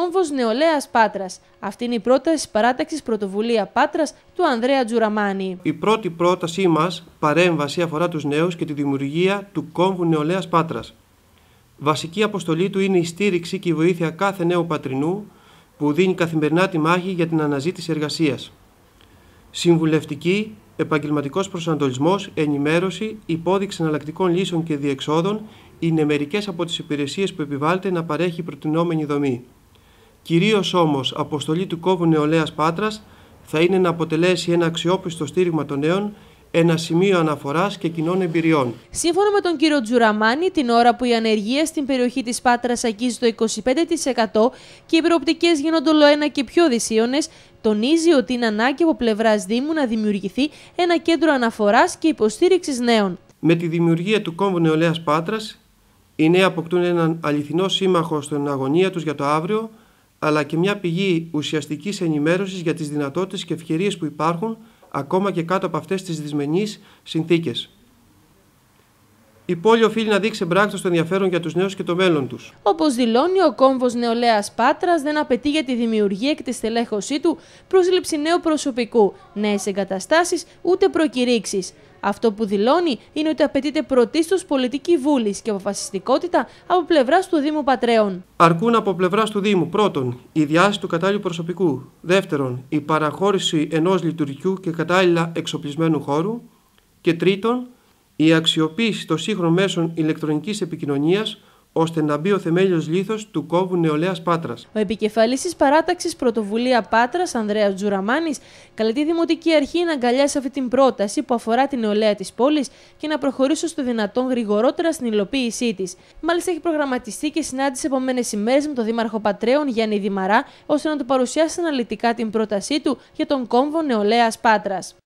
Κόμβος Νεολαίας Πάτρας. Αυτή είναι η πρόταση παράταξης πρωτοβουλία Πάτρας του Ανδρέα Τζουραμάνη. Η πρώτη πρότασή μας παρέμβαση αφορά τους νέους και τη δημιουργία του Κόμβου Νεολαίας Πάτρας. Βασική αποστολή του είναι η στήριξη και η βοήθεια κάθε νέου πατρινού που δίνει καθημερινά τη μάχη για την αναζήτηση εργασίας. Συμβουλευτική, επαγγελματικός προσανατολισμός, ενημέρωση, υπόδειξη εναλλακτικών λύσεων και διεξόδων είναι μερικές από τις υπηρεσίες που επιβάλλεται να παρέχει η προτινόμενη δομή. Κυρίως όμως αποστολή του κόμβου νεολαίας Πάτρας θα είναι να αποτελέσει ένα αξιόπιστο στήριγμα των νέων ένα σημείο αναφοράς και κοινών εμπειριών. Σύμφωνα με τον κύριο Τζουραμάνη, την ώρα που η ανεργία στην περιοχή της Πάτρας αγγίζει το 25% και οι προοπτικές γίνονται όλο ένα και πιο δυσίωνες, τονίζει ότι είναι ανάγκη από πλευράς Δήμου να δημιουργηθεί ένα κέντρο αναφοράς και υποστήριξης νέων. Με τη δημιουργία του κόμβου Νεολαίας Πάτρας, οι νέοι αποκτούν έναν αληθινό σύμμαχο στην αγωνία τους για το αύριο αλλά και μια πηγή ουσιαστικής ενημέρωσης για τις δυνατότητες και ευκαιρίες που υπάρχουν ακόμα και κάτω από αυτές τις δυσμενείς συνθήκες. Η πόλη οφείλει να δείξει εμπράκτο το ενδιαφέρον για τους νέους και το μέλλον τους. Όπως δηλώνει, ο κόμβος Νεολαίας Πάτρας δεν απαιτεί για τη δημιουργία και τη στελέχωσή του πρόσληψη νέου προσωπικού, νέες εγκαταστάσεις ούτε προκηρύξεις. Αυτό που δηλώνει είναι ότι απαιτείται πρωτίστως πολιτική βούληση και αποφασιστικότητα από πλευράς του Δήμου Πατρέων. Αρκούν από πλευράς του Δήμου, πρώτον, η διάση του κατάλληλου προσωπικού. Δεύτερον, η παραχώρηση ενός λειτουργικού και κατάλληλα εξοπλισμένου χώρου. Και τρίτον, η αξιοποίηση των σύγχρονων μέσων ηλεκτρονικής επικοινωνίας ώστε να μπει ο θεμέλιος λίθος του κόμβου Νεολαίας Πάτρας. Ο επικεφαλής τη παράταξης Πρωτοβουλία Πάτρας, Ανδρέας Τζουραμάνης, καλεί τη Δημοτική Αρχή να αγκαλιάσει αυτή την πρόταση που αφορά την νεολαία της πόλης και να προχωρήσει στο δυνατόν γρηγορότερα στην υλοποίησή της. Μάλιστα, έχει προγραμματιστεί και συνάντηση επόμενε ημέρες με τον Δήμαρχο Πατρέων Γιάννη Δημαρά, ώστε να του παρουσιάσει αναλυτικά την πρότασή του για τον κόμβο Νεολαίας Πάτρας.